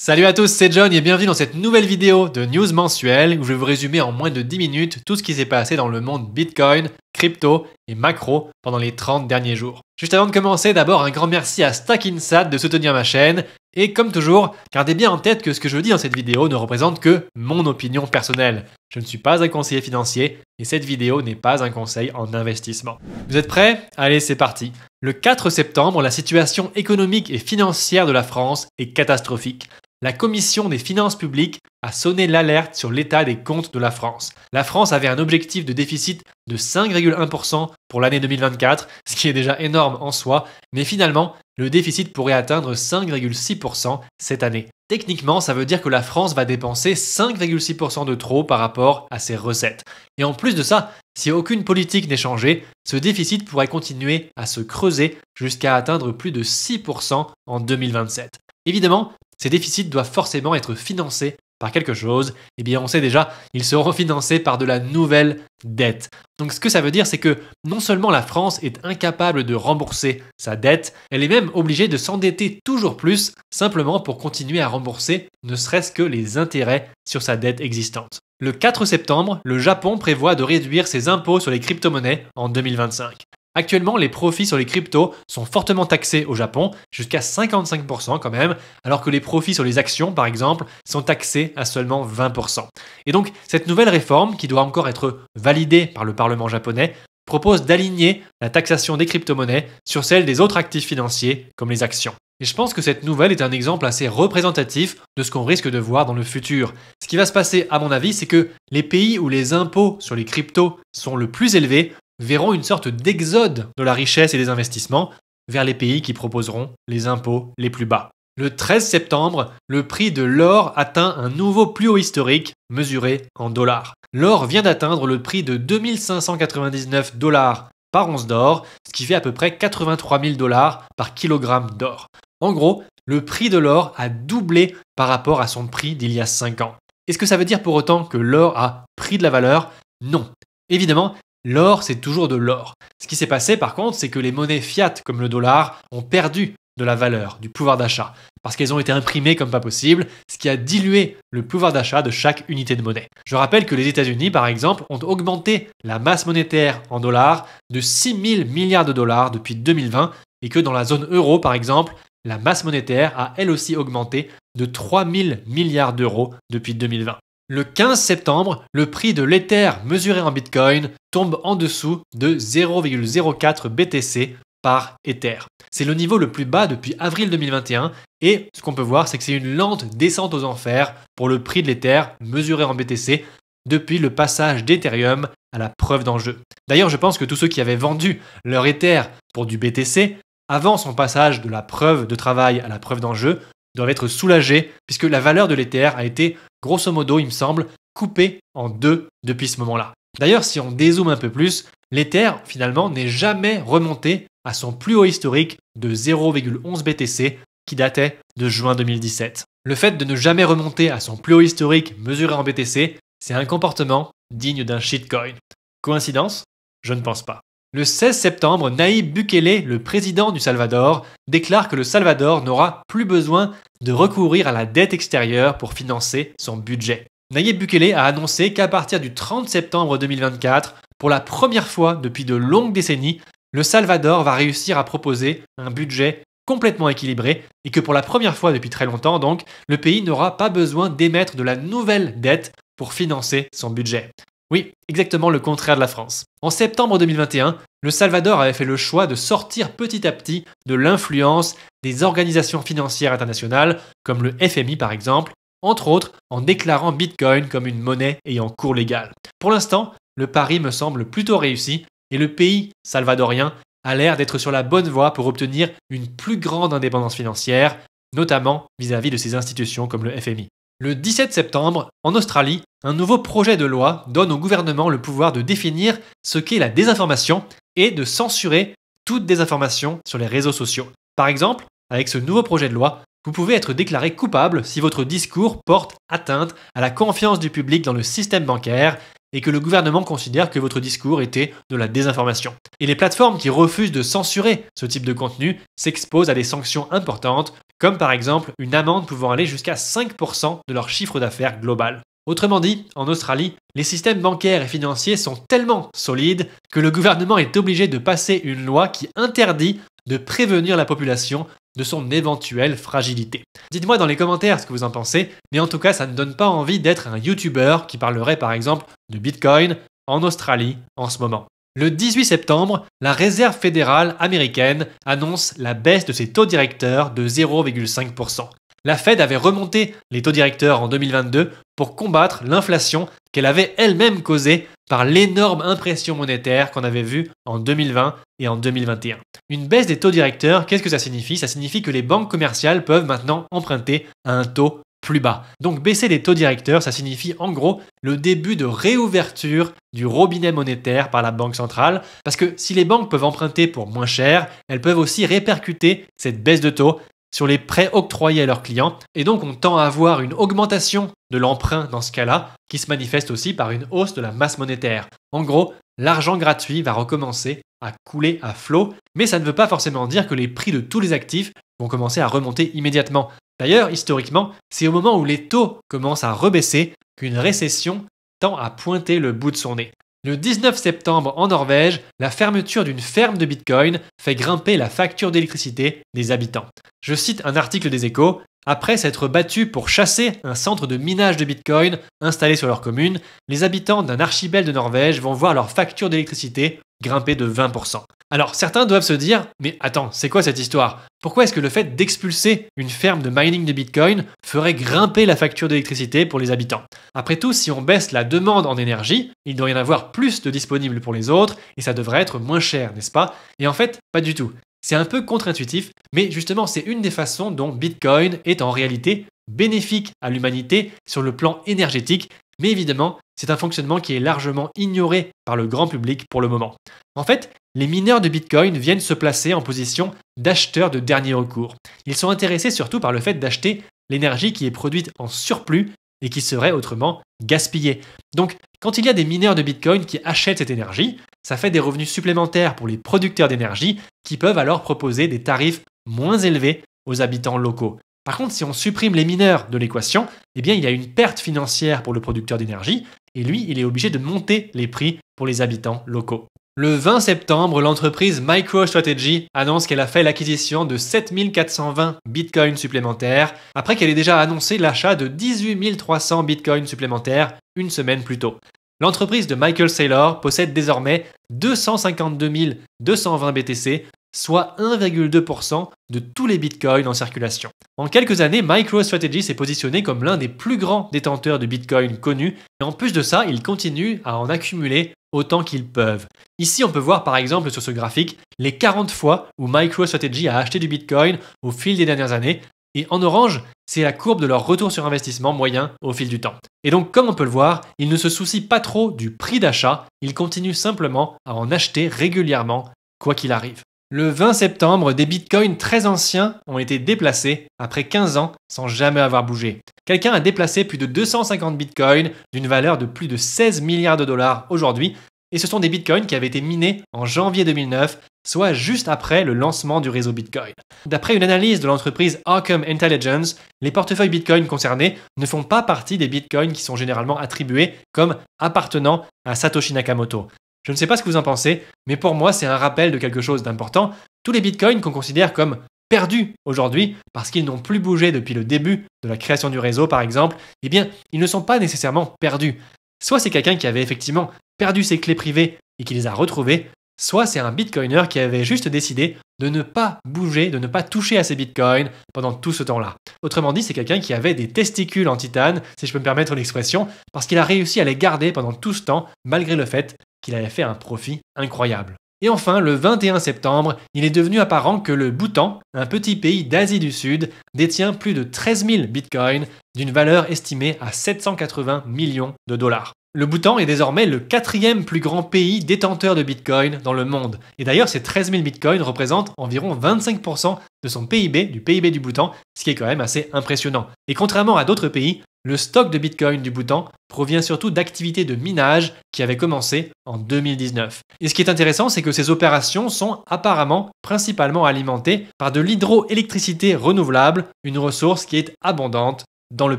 Salut à tous, c'est John et bienvenue dans cette nouvelle vidéo de news mensuelle où je vais vous résumer en moins de 10 minutes tout ce qui s'est passé dans le monde Bitcoin, crypto et macro pendant les 30 derniers jours. Juste avant de commencer, d'abord un grand merci à StackInsat de soutenir ma chaîne et comme toujours, gardez bien en tête que ce que je dis dans cette vidéo ne représente que mon opinion personnelle. Je ne suis pas un conseiller financier et cette vidéo n'est pas un conseil en investissement. Vous êtes prêts Allez, c'est parti. Le 4 septembre, la situation économique et financière de la France est catastrophique la Commission des finances publiques a sonné l'alerte sur l'état des comptes de la France. La France avait un objectif de déficit de 5,1% pour l'année 2024, ce qui est déjà énorme en soi, mais finalement, le déficit pourrait atteindre 5,6% cette année. Techniquement, ça veut dire que la France va dépenser 5,6% de trop par rapport à ses recettes. Et en plus de ça, si aucune politique n'est changée, ce déficit pourrait continuer à se creuser jusqu'à atteindre plus de 6% en 2027. Évidemment, ces déficits doivent forcément être financés par quelque chose, eh bien on sait déjà, ils seront financés par de la nouvelle dette. Donc ce que ça veut dire, c'est que non seulement la France est incapable de rembourser sa dette, elle est même obligée de s'endetter toujours plus, simplement pour continuer à rembourser ne serait-ce que les intérêts sur sa dette existante. Le 4 septembre, le Japon prévoit de réduire ses impôts sur les crypto-monnaies en 2025. Actuellement, les profits sur les cryptos sont fortement taxés au Japon, jusqu'à 55% quand même, alors que les profits sur les actions, par exemple, sont taxés à seulement 20%. Et donc, cette nouvelle réforme, qui doit encore être validée par le Parlement japonais, propose d'aligner la taxation des crypto-monnaies sur celle des autres actifs financiers, comme les actions. Et je pense que cette nouvelle est un exemple assez représentatif de ce qu'on risque de voir dans le futur. Ce qui va se passer, à mon avis, c'est que les pays où les impôts sur les cryptos sont le plus élevés verront une sorte d'exode de la richesse et des investissements vers les pays qui proposeront les impôts les plus bas. Le 13 septembre, le prix de l'or atteint un nouveau plus haut historique, mesuré en dollars. L'or vient d'atteindre le prix de 2599 dollars par once d'or, ce qui fait à peu près 83 000 dollars par kilogramme d'or. En gros, le prix de l'or a doublé par rapport à son prix d'il y a 5 ans. Est-ce que ça veut dire pour autant que l'or a pris de la valeur Non. Évidemment, L'or, c'est toujours de l'or. Ce qui s'est passé par contre, c'est que les monnaies fiat, comme le dollar, ont perdu de la valeur, du pouvoir d'achat, parce qu'elles ont été imprimées comme pas possible, ce qui a dilué le pouvoir d'achat de chaque unité de monnaie. Je rappelle que les États-Unis, par exemple, ont augmenté la masse monétaire en dollars de 6 000 milliards de dollars depuis 2020, et que dans la zone euro, par exemple, la masse monétaire a elle aussi augmenté de 3 000 milliards d'euros depuis 2020. Le 15 septembre, le prix de l'Ether mesuré en Bitcoin tombe en dessous de 0,04 BTC par Ether. C'est le niveau le plus bas depuis avril 2021 et ce qu'on peut voir, c'est que c'est une lente descente aux enfers pour le prix de l'Ether mesuré en BTC depuis le passage d'Ethereum à la preuve d'enjeu. D'ailleurs, je pense que tous ceux qui avaient vendu leur Ether pour du BTC avant son passage de la preuve de travail à la preuve d'enjeu doivent être soulagés puisque la valeur de l'Ether a été grosso modo, il me semble, coupé en deux depuis ce moment-là. D'ailleurs, si on dézoome un peu plus, l'Ether finalement n'est jamais remonté à son plus haut historique de 0,11 BTC qui datait de juin 2017. Le fait de ne jamais remonter à son plus haut historique mesuré en BTC, c'est un comportement digne d'un shitcoin. Coïncidence Je ne pense pas. Le 16 septembre, Nayib Bukele, le président du Salvador, déclare que le Salvador n'aura plus besoin de recourir à la dette extérieure pour financer son budget. Nayib Bukele a annoncé qu'à partir du 30 septembre 2024, pour la première fois depuis de longues décennies, le Salvador va réussir à proposer un budget complètement équilibré et que pour la première fois depuis très longtemps donc, le pays n'aura pas besoin d'émettre de la nouvelle dette pour financer son budget. Oui, exactement le contraire de la France. En septembre 2021, le Salvador avait fait le choix de sortir petit à petit de l'influence des organisations financières internationales, comme le FMI par exemple, entre autres en déclarant Bitcoin comme une monnaie ayant cours légal. Pour l'instant, le pari me semble plutôt réussi et le pays salvadorien a l'air d'être sur la bonne voie pour obtenir une plus grande indépendance financière, notamment vis-à-vis de ces institutions comme le FMI. Le 17 septembre, en Australie, un nouveau projet de loi donne au gouvernement le pouvoir de définir ce qu'est la désinformation et de censurer toute désinformation sur les réseaux sociaux. Par exemple, avec ce nouveau projet de loi, vous pouvez être déclaré coupable si votre discours porte atteinte à la confiance du public dans le système bancaire, et que le gouvernement considère que votre discours était de la désinformation. Et les plateformes qui refusent de censurer ce type de contenu s'exposent à des sanctions importantes, comme par exemple une amende pouvant aller jusqu'à 5% de leur chiffre d'affaires global. Autrement dit, en Australie, les systèmes bancaires et financiers sont tellement solides que le gouvernement est obligé de passer une loi qui interdit de prévenir la population de son éventuelle fragilité. Dites-moi dans les commentaires ce que vous en pensez, mais en tout cas ça ne donne pas envie d'être un YouTuber qui parlerait par exemple de Bitcoin en Australie en ce moment. Le 18 septembre, la Réserve fédérale américaine annonce la baisse de ses taux directeurs de 0,5%. La Fed avait remonté les taux directeurs en 2022 pour combattre l'inflation qu'elle avait elle-même causée par l'énorme impression monétaire qu'on avait vue en 2020 et en 2021. Une baisse des taux directeurs, qu'est-ce que ça signifie Ça signifie que les banques commerciales peuvent maintenant emprunter à un taux plus bas. Donc baisser les taux directeurs, ça signifie en gros le début de réouverture du robinet monétaire par la Banque centrale, parce que si les banques peuvent emprunter pour moins cher, elles peuvent aussi répercuter cette baisse de taux sur les prêts octroyés à leurs clients, et donc on tend à avoir une augmentation de l'emprunt dans ce cas-là, qui se manifeste aussi par une hausse de la masse monétaire. En gros, l'argent gratuit va recommencer à couler à flot, mais ça ne veut pas forcément dire que les prix de tous les actifs vont commencer à remonter immédiatement. D'ailleurs, historiquement, c'est au moment où les taux commencent à rebaisser qu'une récession tend à pointer le bout de son nez. Le 19 septembre en Norvège, la fermeture d'une ferme de Bitcoin fait grimper la facture d'électricité des habitants. Je cite un article des échos, après s'être battus pour chasser un centre de minage de bitcoin installé sur leur commune, les habitants d'un archipel de Norvège vont voir leur facture d'électricité grimper de 20%. Alors certains doivent se dire, mais attends, c'est quoi cette histoire Pourquoi est-ce que le fait d'expulser une ferme de mining de Bitcoin ferait grimper la facture d'électricité pour les habitants Après tout, si on baisse la demande en énergie, il doit y en avoir plus de disponible pour les autres, et ça devrait être moins cher, n'est-ce pas Et en fait, pas du tout. C'est un peu contre-intuitif, mais justement c'est une des façons dont Bitcoin est en réalité bénéfique à l'humanité sur le plan énergétique, mais évidemment c'est un fonctionnement qui est largement ignoré par le grand public pour le moment. En fait, les mineurs de Bitcoin viennent se placer en position d'acheteurs de dernier recours. Ils sont intéressés surtout par le fait d'acheter l'énergie qui est produite en surplus et qui serait autrement gaspillée. Donc, quand il y a des mineurs de Bitcoin qui achètent cette énergie, ça fait des revenus supplémentaires pour les producteurs d'énergie qui peuvent alors proposer des tarifs moins élevés aux habitants locaux. Par contre, si on supprime les mineurs de l'équation, eh bien, il y a une perte financière pour le producteur d'énergie, et lui, il est obligé de monter les prix pour les habitants locaux. Le 20 septembre, l'entreprise MicroStrategy annonce qu'elle a fait l'acquisition de 7420 bitcoins supplémentaires, après qu'elle ait déjà annoncé l'achat de 18 300 bitcoins supplémentaires une semaine plus tôt. L'entreprise de Michael Saylor possède désormais 252 220 BTC, soit 1,2% de tous les bitcoins en circulation. En quelques années, MicroStrategy s'est positionné comme l'un des plus grands détenteurs de bitcoins connus, et en plus de ça, ils continuent à en accumuler autant qu'ils peuvent. Ici, on peut voir par exemple sur ce graphique les 40 fois où MicroStrategy a acheté du bitcoin au fil des dernières années, et en orange, c'est la courbe de leur retour sur investissement moyen au fil du temps. Et donc, comme on peut le voir, ils ne se soucient pas trop du prix d'achat, ils continuent simplement à en acheter régulièrement, quoi qu'il arrive. Le 20 septembre, des bitcoins très anciens ont été déplacés après 15 ans sans jamais avoir bougé. Quelqu'un a déplacé plus de 250 bitcoins d'une valeur de plus de 16 milliards de dollars aujourd'hui et ce sont des bitcoins qui avaient été minés en janvier 2009, soit juste après le lancement du réseau Bitcoin. D'après une analyse de l'entreprise Arkham Intelligence, les portefeuilles Bitcoin concernés ne font pas partie des bitcoins qui sont généralement attribués comme appartenant à Satoshi Nakamoto. Je ne sais pas ce que vous en pensez, mais pour moi c'est un rappel de quelque chose d'important. Tous les bitcoins qu'on considère comme perdus aujourd'hui, parce qu'ils n'ont plus bougé depuis le début de la création du réseau par exemple, eh bien, ils ne sont pas nécessairement perdus. Soit c'est quelqu'un qui avait effectivement perdu ses clés privées et qui les a retrouvées, soit c'est un bitcoiner qui avait juste décidé de ne pas bouger, de ne pas toucher à ses bitcoins pendant tout ce temps-là. Autrement dit, c'est quelqu'un qui avait des testicules en titane, si je peux me permettre l'expression, parce qu'il a réussi à les garder pendant tout ce temps, malgré le fait qu'il avait fait un profit incroyable. Et enfin, le 21 septembre, il est devenu apparent que le Bhoutan, un petit pays d'Asie du Sud, détient plus de 13 000 bitcoins d'une valeur estimée à 780 millions de dollars. Le Bhoutan est désormais le quatrième plus grand pays détenteur de Bitcoin dans le monde. Et d'ailleurs, ces 13 000 Bitcoins représentent environ 25% de son PIB, du PIB du Bhoutan, ce qui est quand même assez impressionnant. Et contrairement à d'autres pays, le stock de Bitcoin du Bhoutan provient surtout d'activités de minage qui avaient commencé en 2019. Et ce qui est intéressant, c'est que ces opérations sont apparemment principalement alimentées par de l'hydroélectricité renouvelable, une ressource qui est abondante dans le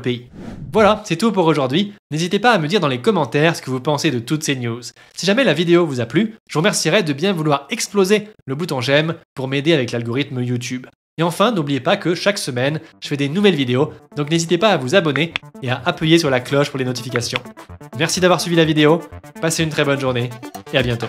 pays. Voilà, c'est tout pour aujourd'hui. N'hésitez pas à me dire dans les commentaires ce que vous pensez de toutes ces news. Si jamais la vidéo vous a plu, je vous remercierai de bien vouloir exploser le bouton j'aime pour m'aider avec l'algorithme YouTube. Et enfin, n'oubliez pas que chaque semaine, je fais des nouvelles vidéos, donc n'hésitez pas à vous abonner et à appuyer sur la cloche pour les notifications. Merci d'avoir suivi la vidéo, passez une très bonne journée et à bientôt.